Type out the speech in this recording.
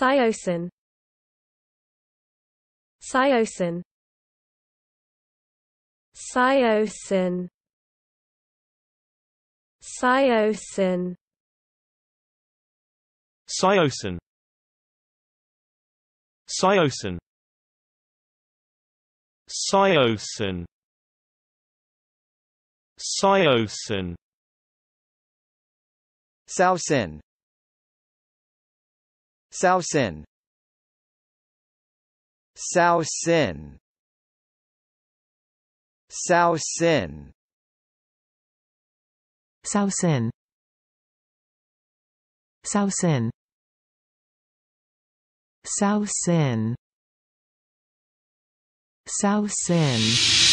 Cyosin Cyosin Cyosin Cyosin Cyosin Cyosin Cyosin Cyosin Sausin. Sao Sin Sao Sin Sao Sin Sao Sin Sao Sin Sao Sin Sao Sin